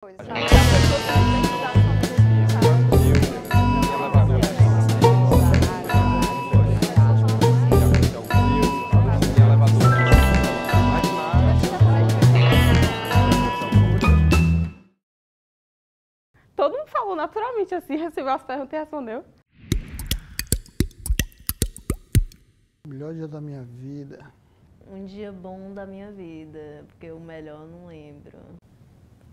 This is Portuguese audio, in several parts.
Tá Todo mundo falou naturalmente assim, recebeu as perguntas e respondeu. O melhor dia da minha vida. Um dia bom da minha vida, porque o melhor eu não lembro.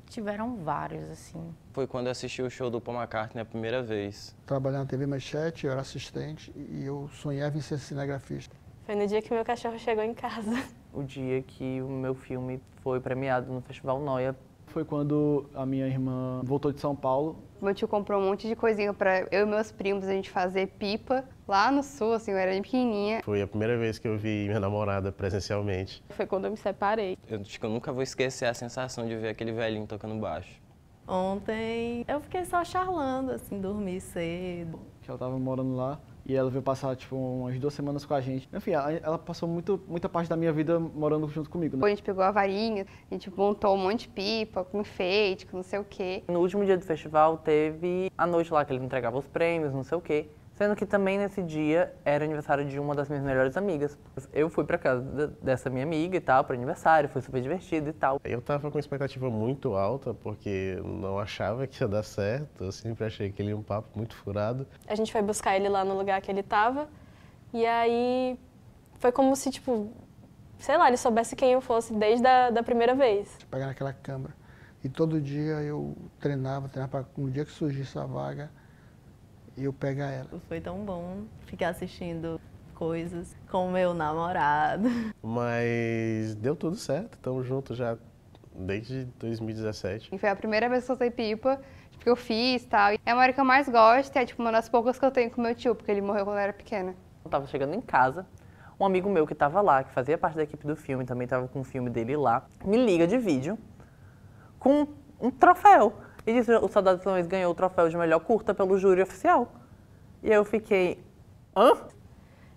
Tiveram vários, assim. Foi quando eu assisti o show do Paul McCartney a primeira vez. Trabalhar na TV Manchete, eu era assistente e eu sonhava em ser cinegrafista. Foi no dia que meu cachorro chegou em casa. O dia que o meu filme foi premiado no Festival Noia foi quando a minha irmã voltou de São Paulo. Meu tio comprou um monte de coisinha para eu e meus primos a gente fazer pipa lá no sul, assim, eu era bem pequenininha. Foi a primeira vez que eu vi minha namorada presencialmente. Foi quando eu me separei. Eu, acho que eu nunca vou esquecer a sensação de ver aquele velhinho tocando baixo. Ontem eu fiquei só charlando, assim, dormi cedo. Que ela tava morando lá. E ela veio passar, tipo, umas duas semanas com a gente. Enfim, ela, ela passou muito, muita parte da minha vida morando junto comigo. Né? A gente pegou a varinha, a gente montou um monte de pipa, com enfeite, com não sei o quê. No último dia do festival teve a noite lá que ele entregava os prêmios, não sei o quê. Sendo que também nesse dia era aniversário de uma das minhas melhores amigas. Eu fui pra casa dessa minha amiga e tal, pro aniversário, foi super divertido e tal. Eu tava com expectativa muito alta, porque não achava que ia dar certo, eu sempre achei que ele um papo muito furado. A gente foi buscar ele lá no lugar que ele tava, e aí foi como se, tipo, sei lá, ele soubesse quem eu fosse desde a da primeira vez. Pegar naquela câmara. E todo dia eu treinava, treinava pra, no dia que surgisse a vaga, e eu pegar ela. Foi tão bom ficar assistindo coisas com meu namorado. Mas deu tudo certo, estamos juntos já desde 2017. E foi a primeira vez que eu soltei pipa que eu fiz e tal. É uma hora que eu mais gosto e é tipo uma das poucas que eu tenho com meu tio, porque ele morreu quando eu era pequena. Eu tava chegando em casa, um amigo meu que tava lá, que fazia parte da equipe do filme, também tava com o filme dele lá, me liga de vídeo com um troféu. E disse, o Saudades Leões ganhou o troféu de melhor curta pelo júri oficial. E eu fiquei, hã?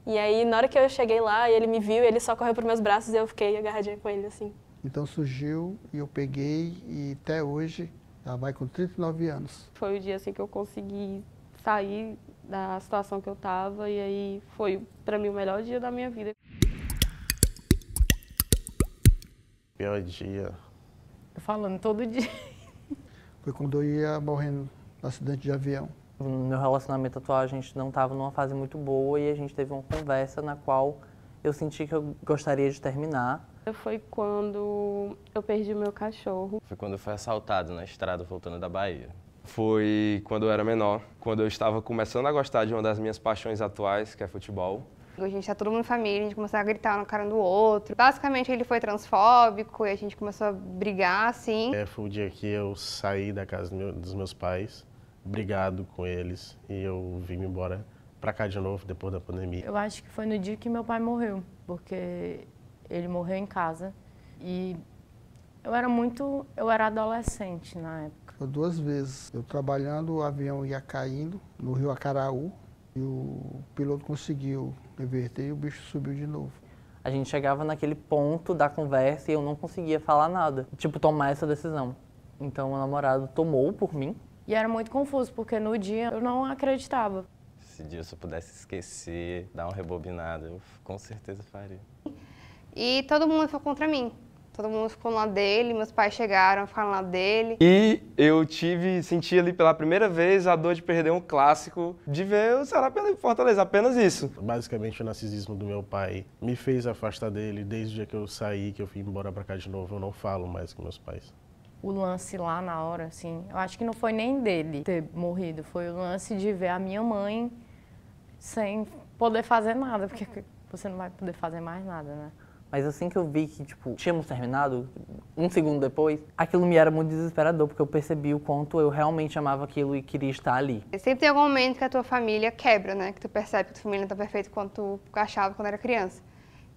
E aí, na hora que eu cheguei lá, ele me viu, ele só correu para meus braços e eu fiquei agarradinha com ele, assim. Então surgiu e eu peguei e até hoje ela vai com 39 anos. Foi o dia assim que eu consegui sair da situação que eu estava e aí foi para mim o melhor dia da minha vida. Pior dia. falando todo dia. Foi quando eu ia morrendo no acidente de avião. Meu relacionamento atual, a gente não estava numa fase muito boa e a gente teve uma conversa na qual eu senti que eu gostaria de terminar. Foi quando eu perdi o meu cachorro. Foi quando eu fui assaltado na estrada voltando da Bahia. Foi quando eu era menor, quando eu estava começando a gostar de uma das minhas paixões atuais, que é futebol. A gente tá todo mundo família, a gente começou a gritar na cara do outro. Basicamente, ele foi transfóbico e a gente começou a brigar, assim. É, foi o dia que eu saí da casa dos meus pais, brigado com eles, e eu vim embora pra cá de novo, depois da pandemia. Eu acho que foi no dia que meu pai morreu, porque ele morreu em casa. E eu era muito... eu era adolescente na época. Duas vezes. Eu trabalhando, o avião ia caindo no rio Acaraú, e o piloto conseguiu reverter e o bicho subiu de novo. A gente chegava naquele ponto da conversa e eu não conseguia falar nada, tipo, tomar essa decisão. Então, o namorado tomou por mim. E era muito confuso, porque no dia eu não acreditava. Se dia eu pudesse esquecer, dar um rebobinado, eu com certeza faria. E todo mundo foi contra mim. Todo mundo ficou lá dele, meus pais chegaram, ficaram lá dele. E eu tive, senti ali pela primeira vez a dor de perder um clássico, de ver o Ceará em Fortaleza, apenas isso. Basicamente o narcisismo do meu pai me fez afastar dele desde o dia que eu saí, que eu fui embora para cá de novo, eu não falo mais com meus pais o lance lá na hora, assim. Eu acho que não foi nem dele ter morrido, foi o lance de ver a minha mãe sem poder fazer nada, porque você não vai poder fazer mais nada, né? Mas assim que eu vi que, tipo, tínhamos terminado, um segundo depois, aquilo me era muito desesperador, porque eu percebi o quanto eu realmente amava aquilo e queria estar ali. Sempre tem algum momento que a tua família quebra, né? Que tu percebe que a tua família não tá perfeita quanto tu achava quando era criança.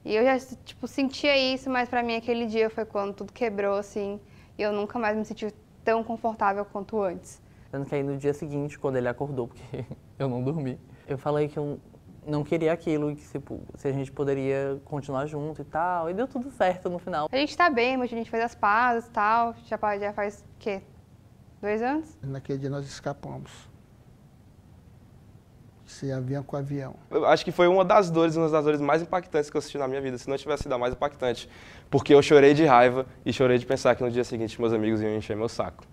E eu já, tipo, sentia isso, mas para mim aquele dia foi quando tudo quebrou, assim, e eu nunca mais me senti tão confortável quanto antes. Tanto que aí no dia seguinte, quando ele acordou, porque eu não dormi, eu falei que eu não queria aquilo e que se, tipo, se, a gente poderia continuar junto e tal. E deu tudo certo no final. A gente tá bem, mas a gente fez as pazes e tal. Já, já faz o quê? Dois anos? Naquele dia nós escapamos. Se avião com avião. Eu acho que foi uma das dores, uma das dores mais impactantes que eu assisti na minha vida, se não tivesse sido a mais impactante. Porque eu chorei de raiva e chorei de pensar que no dia seguinte meus amigos iam encher meu saco.